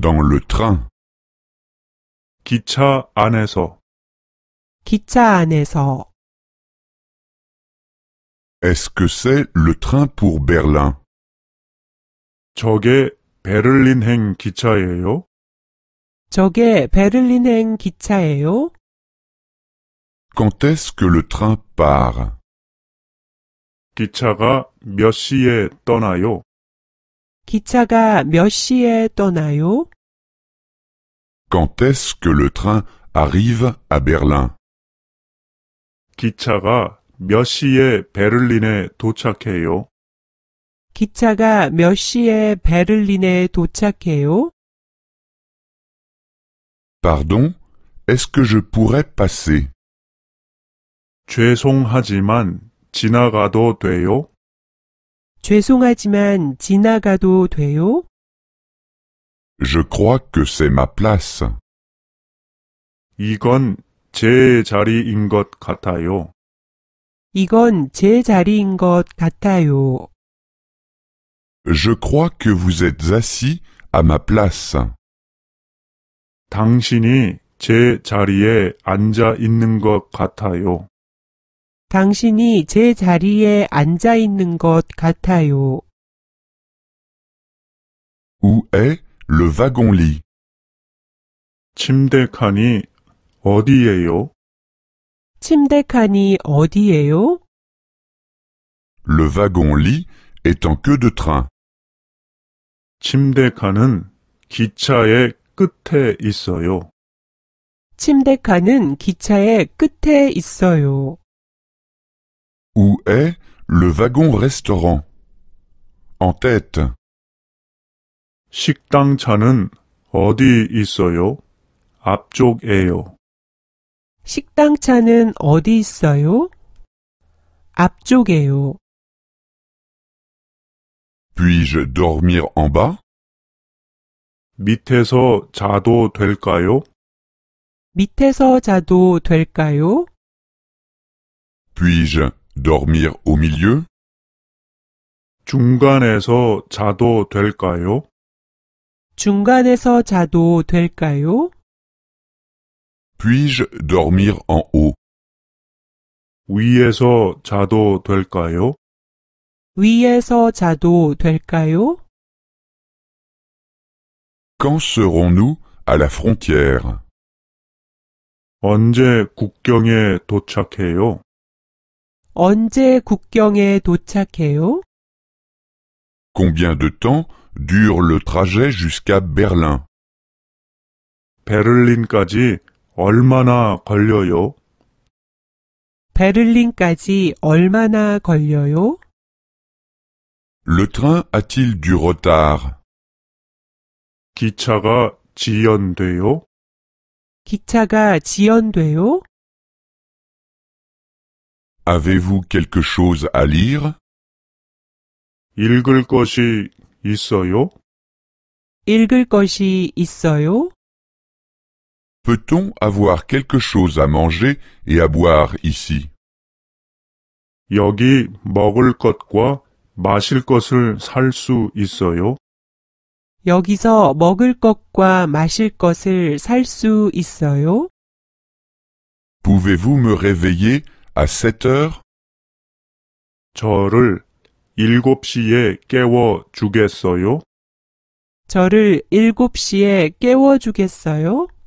Dans le train. 기차 안에서. 기차 안에서. Est-ce que c'est le train pour Berlin? 저게 베를린행 기차예요? 저게 베를린행 기차예요? Quand est-ce que le train part? 기차가 몇 시에 떠나요? 기차가 몇 시에 떠나요? Quand est-ce que le train arrive à Berlin? 기차가 몇 시에 베를린에 도착해요? 기차가 몇 시에 베를린에 도착해요? Pardon, est-ce que je pourrais passer? 죄송하지만 지나가도 돼요? 죄송하지만 지나가도 돼요? Je crois que c'est ma place. 이건 제 자리인 것 같아요. 이건 제 자리인 것 같아요. Je crois que vous êtes assis à ma place. 당신이 제 자리에 앉아 있는 것 같아요. 당신이 제 자리에 앉아 있는 것 같아요. Où est le wagon-lit? 침대 칸이 어디예요? 침대 칸이 어디예요? Le wagon-lit est en queue de train. 침대 칸은 기차의 끝에 있어요. 침대 칸은 기차의 끝에 있어요. Où est le wagon-restaurant? En tête. 식당 차는 어디 있어요? 앞쪽에요. 식당 차는 어디 있어요? 앞쪽에요. Puis-je dormir en bas? 밑에서 자도 될까요? 밑에서 자도 될까요? Puis-je dormir au milieu? 중간에서 자도 될까요? 중간에서 자도 될까요? Puis-je dormir en haut? 위에서 자도 될까요? 위에서 자도 될까요? Quand serons-nous à la frontière? 언제 국경에 도착해요? 언제 국경에 도착해요? Combien de temps dure le trajet jusqu'à Berlin? 베를린까지 얼마나 걸려요? 베를린까지 얼마나 걸려요? Le train a-t-il du retard? 기차가 지연돼요? 기차가 지연돼요? Avez-vous quelque chose à lire? 읽을 것이 있어요? 읽을 것이 있어요? Peut-on avoir quelque chose à manger et à boire ici? 여기 먹을 것과 마실 것을 살수 있어요? 여기서 먹을 것과 Pouvez-vous me réveiller à 아, 7 heures? 저를 7시에 깨워 주겠어요? 저를 7시에 깨워 주겠어요?